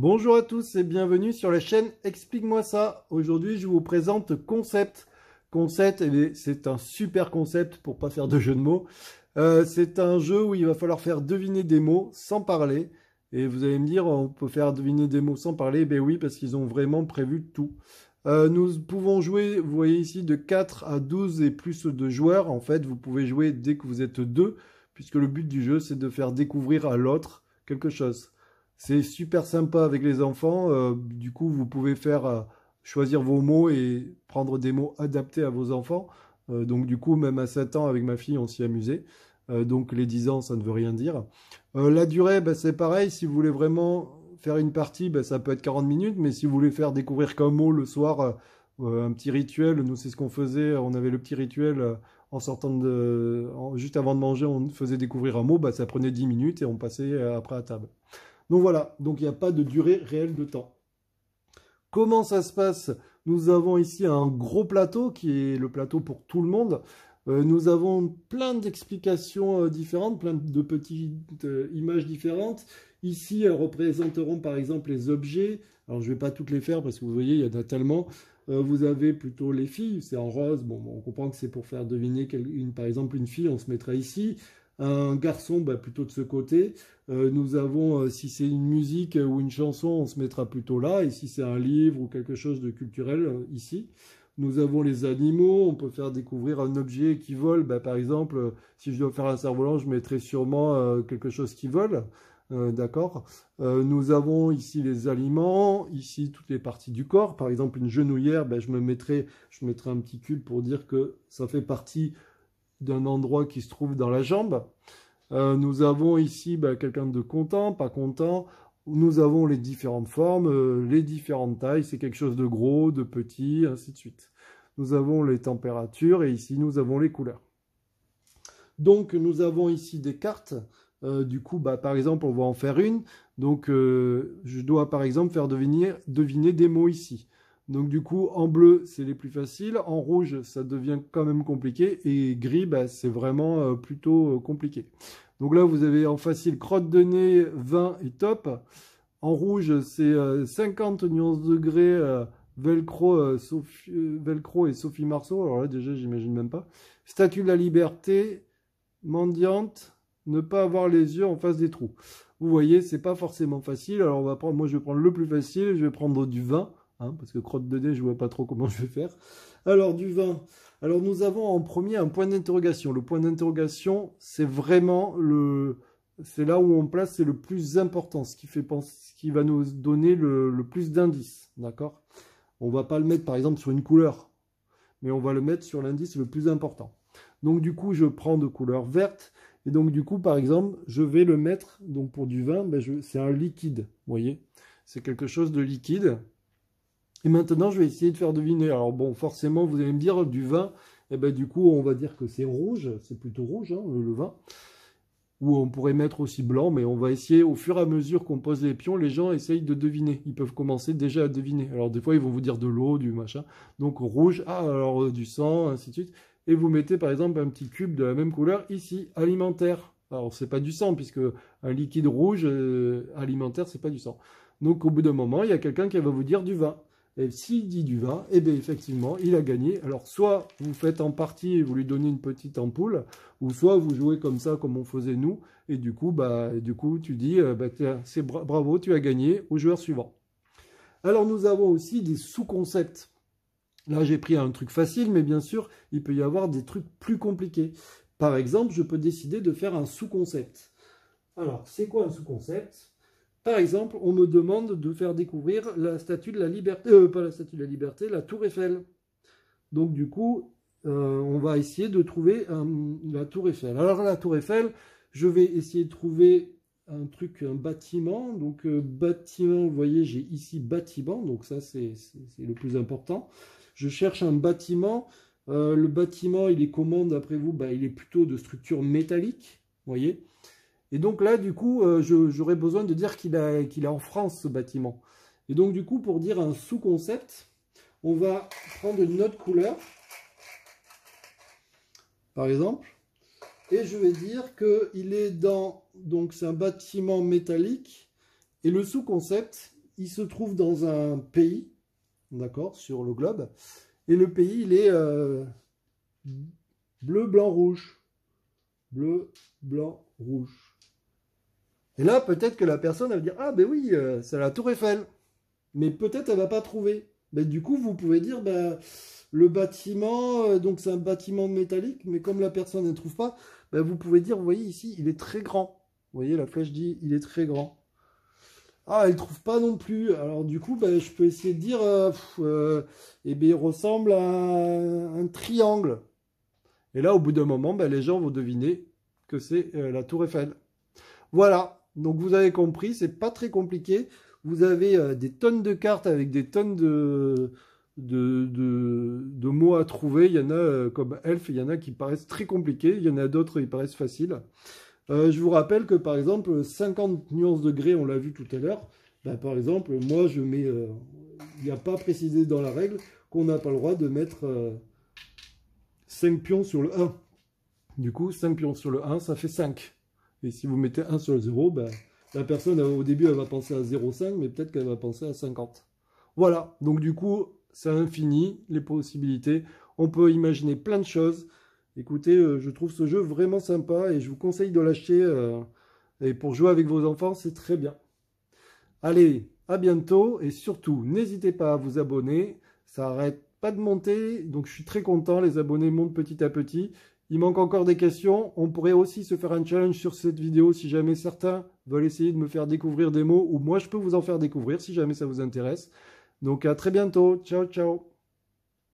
Bonjour à tous et bienvenue sur la chaîne Explique-moi ça. Aujourd'hui, je vous présente Concept. Concept, eh c'est un super concept pour pas faire de jeu de mots. Euh, c'est un jeu où il va falloir faire deviner des mots sans parler. Et vous allez me dire, on peut faire deviner des mots sans parler Ben oui, parce qu'ils ont vraiment prévu tout. Euh, nous pouvons jouer, vous voyez ici, de 4 à 12 et plus de joueurs. En fait, vous pouvez jouer dès que vous êtes deux, puisque le but du jeu, c'est de faire découvrir à l'autre quelque chose. C'est super sympa avec les enfants. Euh, du coup, vous pouvez faire euh, choisir vos mots et prendre des mots adaptés à vos enfants. Euh, donc, du coup, même à 7 ans, avec ma fille, on s'y amusait. donc, les 10 ans, ça ne veut rien dire. la durée, bah, c'est pareil. Si vous voulez vraiment faire une partie, bah, ça peut être 40 minutes. Mais si vous voulez faire découvrir qu'un mot le soir, un petit rituel, nous, c'est ce qu'on faisait. On avait le petit rituel en sortant de. juste avant de manger, on faisait découvrir un mot. Bah, ça prenait 10 minutes et on passait après à table. Donc voilà, donc il n'y a pas de durée réelle de temps. Comment ça se passe Nous avons ici un gros plateau qui est le plateau pour tout le monde. Euh, nous avons plein d'explications euh, différentes, plein de petites euh, images différentes. Ici, elles représenteront par exemple les objets. Alors, je ne vais pas toutes les faire parce que vous voyez, il y en a tellement. vous avez plutôt les filles, c'est en rose. Bon, on comprend que c'est pour faire deviner par exemple une fille, on se mettra ici un garçon bah, plutôt de ce côté. Euh, nous avons, euh, si c'est une musique ou une chanson, on se mettra plutôt là, et si c'est un livre ou quelque chose de culturel, euh, ici. Nous avons les animaux, on peut faire découvrir un objet qui vole. Bah, par exemple, si je dois faire un cerf-volant, je mettrai sûrement quelque chose qui vole. D'accord Nous avons ici les aliments, ici toutes les parties du corps. Par exemple, une genouillère, bah, je, me mettrai, un petit cul pour dire que ça fait partie d'un endroit qui se trouve dans la jambe. Euh, nous avons ici bah, quelqu'un de content, pas content. Nous avons les différentes formes, euh, les différentes tailles. C'est quelque chose de gros, de petit, ainsi de suite. Nous avons les températures et ici nous avons les couleurs. Donc nous avons ici des cartes. Euh, du coup, bah, par exemple, on va en faire une. Donc je dois par exemple faire deviner des mots ici. Donc du coup, en bleu, c'est les plus faciles, en rouge, ça devient quand même compliqué, et gris, bah, c'est vraiment euh, plutôt euh, compliqué. Donc là, vous avez en facile crotte de nez, vin, et top. En rouge, c'est 50 euh, nuances degrés, Velcro, Velcro et Sophie Marceau. Alors là, déjà, j'imagine même pas. Statue de la liberté, mendiante, ne pas avoir les yeux en face des trous. Vous voyez, c'est pas forcément facile. Alors on va prendre, moi je vais prendre le plus facile, je vais prendre du vin. Hein, parce que crotte de d je vois pas trop comment je vais faire. Alors, du vin. Alors, nous avons en premier un point d'interrogation. Le point d'interrogation, c'est vraiment le... C'est là où on place, c'est le plus important, ce qui, fait penser, ce qui va nous donner le, plus d'indices, d'accord On va pas le mettre, par exemple, sur une couleur, mais on va le mettre sur l'indice le plus important. Donc, du coup, je prends de couleur verte, et donc, du coup, par exemple, je vais le mettre, donc pour du vin, ben, c'est un liquide, vous voyez C'est quelque chose de liquide. Et maintenant, je vais essayer de faire deviner. Alors bon, forcément, vous allez me dire du vin. Et eh ben du coup, on va dire que c'est rouge. C'est plutôt rouge, hein, le vin. Ou on pourrait mettre aussi blanc, mais on va essayer au fur et à mesure qu'on pose les pions, les gens essayent de deviner. Ils peuvent commencer déjà à deviner. Alors des fois, ils vont vous dire de l'eau, du machin. Donc rouge, ah alors du sang, ainsi de suite. Et vous mettez par exemple un petit cube de la même couleur ici, alimentaire. Alors c'est pas du sang puisque un liquide rouge euh, alimentaire c'est pas du sang. Donc au bout d'un moment, il y a quelqu'un qui va vous dire du vin. Et s'il dit du vin, eh bien effectivement, il a gagné. Alors soit vous faites en partie et vous lui donnez une petite ampoule, ou soit vous jouez comme ça, comme on faisait nous, et du coup, bah, du coup tu dis, euh, bah, c'est bravo, tu as gagné, au joueur suivant. Alors nous avons aussi des sous-concepts. Là, j'ai pris un truc facile, mais bien sûr, il peut y avoir des trucs plus compliqués. Par exemple, je peux décider de faire un sous-concept. Alors, c'est quoi un sous-concept par exemple, on me demande de faire découvrir la statue de la liberté, euh, pas la statue de la liberté, la tour Eiffel. Donc du coup, euh, on va essayer de trouver la tour Eiffel. Alors la tour Eiffel, je vais essayer de trouver un truc, un bâtiment. Donc euh, bâtiment, vous voyez, j'ai ici bâtiment, donc ça c'est le plus important. Je cherche un bâtiment. le bâtiment, il est comment, d'après vous ben, Il est plutôt de structure métallique, vous voyez. Et donc là, du coup, euh, j'aurais besoin de dire qu'il est en France, ce bâtiment. Et donc, du coup, pour dire un sous-concept, on va prendre une autre couleur, par exemple, et je vais dire qu'il est dans... Donc, c'est un bâtiment métallique, et le sous-concept, il se trouve dans un pays, d'accord, sur le globe, et le pays, il est euh, bleu, blanc, rouge. Bleu, blanc, rouge. Et là, peut-être que la personne, va dire Ah, ben oui, euh, c'est la Tour Eiffel. Mais peut-être elle va pas trouver. Mais ben, du coup, vous pouvez dire ben, Le bâtiment, euh, donc c'est un bâtiment métallique, mais comme la personne ne trouve pas, ben, vous pouvez dire Vous voyez ici, il est très grand. Vous voyez, la flèche dit Il est très grand. Ah, elle trouve pas non plus. Alors du coup, je peux essayer de dire, euh, eh il ressemble à un, triangle. Et là, au bout d'un moment, les gens vont deviner que c'est la tour Eiffel. Voilà. Donc vous avez compris, c'est pas très compliqué. Vous avez euh, des tonnes de cartes avec des tonnes de, de, mots à trouver. Il y en a euh, comme elf, il y en a qui paraissent très compliqués, il y en a d'autres qui paraissent faciles. Euh, je vous rappelle que par exemple, 50 nuances de on l'a vu tout à l'heure. Ben, par exemple, moi je mets. Il n'y a pas précisé dans la règle qu'on n'a pas le droit de mettre 5 pions sur le 1. Du coup, 5 pions sur le 1, ça fait 5. Et si vous mettez 1 sur le 0, ben, la personne, au début, elle va penser à 0,5, mais peut-être qu'elle va penser à 50. Voilà, donc du coup, c'est infini, les possibilités. On peut imaginer plein de choses. Écoutez, euh, je trouve ce jeu vraiment sympa et je vous conseille de l'acheter. Euh, et pour jouer avec vos enfants, c'est très bien. Allez, à bientôt et surtout, n'hésitez pas à vous abonner. Ça arrête pas de monter, donc je suis très content. Les abonnés montent petit à petit il manque encore des questions. On pourrait aussi se faire un challenge sur cette vidéo si jamais certains veulent essayer de me faire découvrir des mots ou moi je peux vous en faire découvrir si jamais ça vous intéresse. Donc à très bientôt. Ciao, ciao.